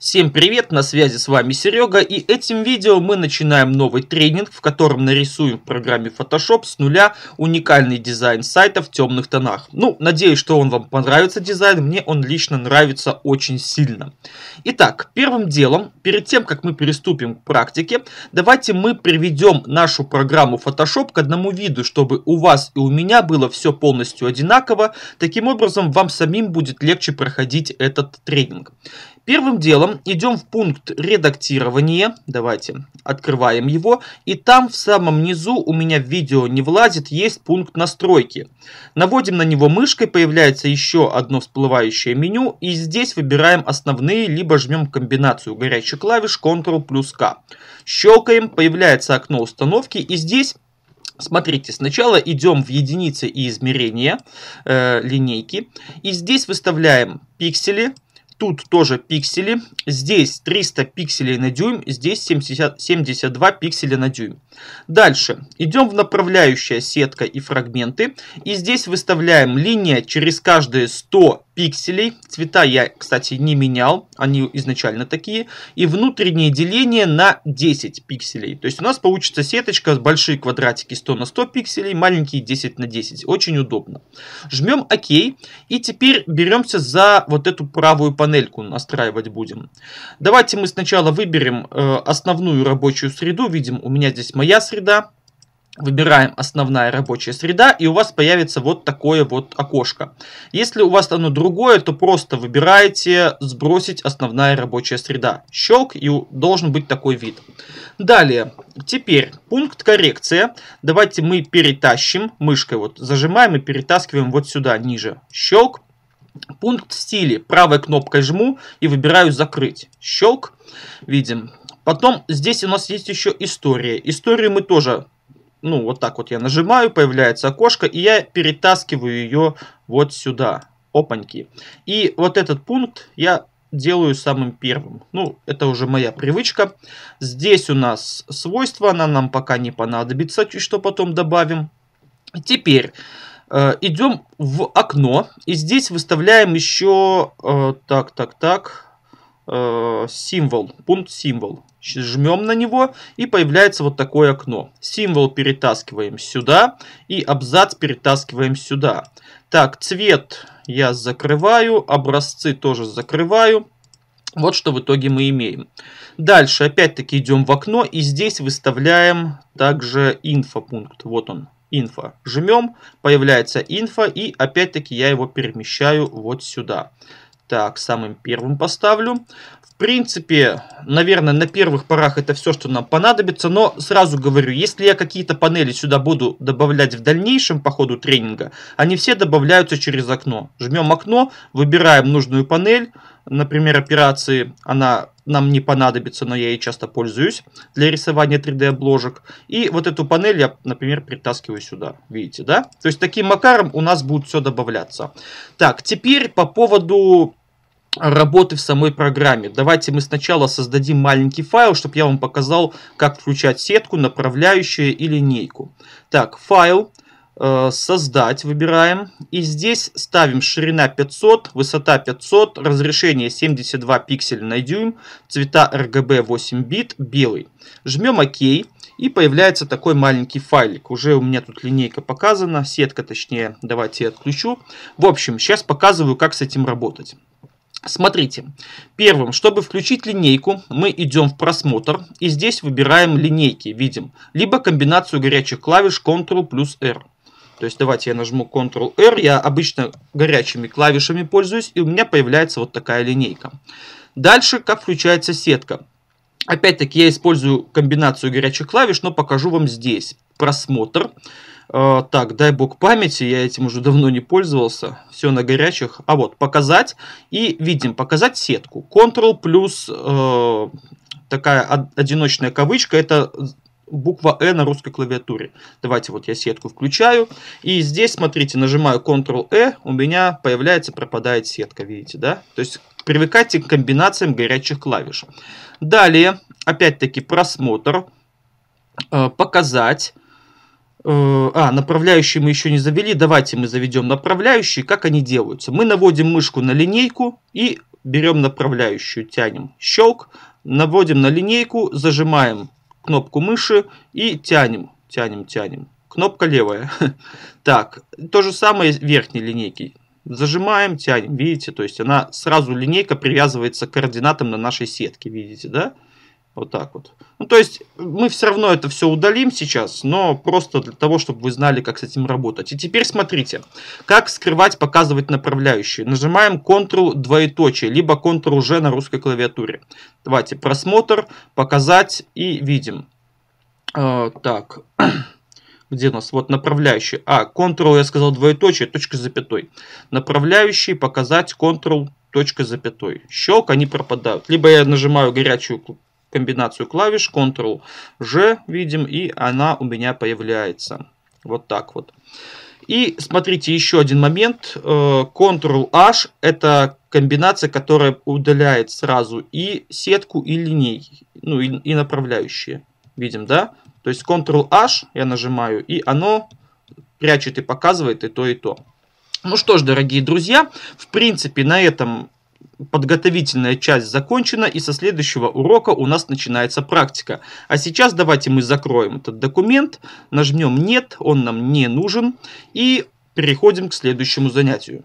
Всем привет, на связи с вами Серега, и этим видео мы начинаем новый тренинг, в котором нарисуем в программе Photoshop с нуля уникальный дизайн сайта в темных тонах. Ну, надеюсь, что он вам понравится дизайн, мне он лично нравится очень сильно. Итак, первым делом, перед тем, как мы переступим к практике, давайте мы приведем нашу программу Photoshop к одному виду, чтобы у вас и у меня было все полностью одинаково, таким образом вам самим будет легче проходить этот тренинг. Первым делом идем в пункт редактирования. Давайте открываем его. И там в самом низу у меня видео не влазит, есть пункт настройки. Наводим на него мышкой, появляется еще одно всплывающее меню. И здесь выбираем основные, либо жмем комбинацию горячих клавиш Ctrl плюс К. Щелкаем, появляется окно установки. И здесь Смотрите, сначала идем в единицы и измерения э, линейки. И здесь выставляем пиксели. Тут тоже пиксели. Здесь 300 пикселей на дюйм, здесь 70, 72 пикселя на дюйм. Дальше. Идем в направляющая сетка и фрагменты. И здесь выставляем линия через каждые 100 пикселей. Цвета я, кстати, не менял, они изначально такие. И внутреннее деление на 10 пикселей. То есть у нас получится сеточка, большие квадратики 100 на 100 пикселей, маленькие 10 на 10. Очень удобно. Жмем ОК. И теперь беремся за вот эту правую панель панельку настраивать будем. Давайте мы сначала выберем э, основную рабочую среду. Видим, у меня здесь моя среда. Выбираем основная рабочая среда, и у вас появится вот такое вот окошко. Если у вас оно другое, то просто выбираете «Сбросить основная рабочая среда». Щелк, и должен быть такой вид. Далее, теперь пункт «Коррекция». Давайте мы перетащим, мышкой вот зажимаем и перетаскиваем вот сюда, ниже. Щелк, Пункт стиле. Правой кнопкой жму и выбираю закрыть. Щелк. Видим. Потом здесь у нас есть еще история. Историю мы тоже, ну вот так вот я нажимаю, появляется окошко, и я перетаскиваю ее вот сюда. Опаньки. И вот этот пункт я делаю самым первым. Ну, это уже моя привычка. Здесь у нас свойство, она нам пока не понадобится, чуть что потом добавим. Теперь Э, идем в окно. И здесь выставляем еще... Э, так, так, так. Э, символ. Пункт символ. Жмем на него и появляется вот такое окно. Символ перетаскиваем сюда и абзац перетаскиваем сюда. Так, цвет я закрываю, образцы тоже закрываю. Вот что в итоге мы имеем. Дальше опять-таки идем в окно и здесь выставляем также инфопункт. Вот он инфо. Жмем, появляется инфо, и опять-таки я его перемещаю вот сюда. Так, самым первым поставлю принципе, наверное, на первых порах это все, что нам понадобится, но сразу говорю, если я какие-то панели сюда буду добавлять в дальнейшем по ходу тренинга, они все добавляются через окно. Жмем окно, выбираем нужную панель, например, операции, она нам не понадобится, но я ей часто пользуюсь для рисования 3D обложек. И вот эту панель я, например, притаскиваю сюда. Видите, да? То есть таким макаром у нас будет все добавляться. Так, теперь по поводу работы в самой программе. Давайте мы сначала создадим маленький файл, чтобы я вам показал, как включать сетку, направляющую и линейку. Так, файл, э, создать выбираем. И здесь ставим ширина 500, высота 500, разрешение 72 пикселя на дюйм, цвета RGB 8 бит, белый. Жмем ОК. И появляется такой маленький файлик. Уже у меня тут линейка показана, сетка точнее. Давайте я отключу. В общем, сейчас показываю, как с этим работать. Смотрите, первым, чтобы включить линейку, мы идем в просмотр и здесь выбираем линейки, видим, либо комбинацию горячих клавиш Ctrl плюс R. То есть давайте я нажму Ctrl-R, я обычно горячими клавишами пользуюсь, и у меня появляется вот такая линейка. Дальше, как включается сетка. Опять-таки я использую комбинацию горячих клавиш, но покажу вам здесь. Просмотр. Просмотр Э, так, дай бог памяти, я этим уже давно не пользовался. Все на горячих. А вот, показать. И видим, показать сетку. Ctrl плюс э, такая одиночная кавычка. Это буква «Э» на русской клавиатуре. Давайте вот я сетку включаю. И здесь, смотрите, нажимаю Ctrl-E, «Э», у меня появляется, пропадает сетка, видите, да? То есть привыкайте к комбинациям горячих клавиш. Далее, опять-таки, просмотр, э, показать. Э, а, направляющие мы еще не завели, давайте мы заведем направляющие, как они делаются. Мы наводим мышку на линейку и берем направляющую, тянем, щелк, наводим на линейку, зажимаем кнопку мыши и тянем, тянем, тянем. Кнопка левая. Так, то же самое верхней линейки. Зажимаем, тянем, видите, то есть она сразу линейка привязывается к координатам на нашей сетке, видите, да? Вот так вот. Ну, то есть, мы все равно это все удалим сейчас, но просто для того, чтобы вы знали, как с этим работать. И теперь смотрите, как скрывать, показывать направляющие. Нажимаем Ctrl двоеточие, либо ctrl уже на русской клавиатуре. Давайте, просмотр, показать и видим. Э, так, где у нас? Вот направляющие. А, Ctrl, я сказал двоеточие, точка запятой. Направляющие, показать, Ctrl, точка запятой. Щелк, они пропадают. Либо я нажимаю горячую комбинацию клавиш Ctrl-G, видим, и она у меня появляется. Вот так вот. И смотрите, еще один момент. Ctrl-H э, – это комбинация, которая удаляет сразу и сетку, и линей, ну и, и направляющие. Видим, да? То есть Ctrl-H я нажимаю, и оно прячет и показывает и то, и то. Ну что ж, дорогие друзья, в принципе, на этом подготовительная часть закончена, и со следующего урока у нас начинается практика. А сейчас давайте мы закроем этот документ, нажмем «Нет», он нам не нужен, и переходим к следующему занятию.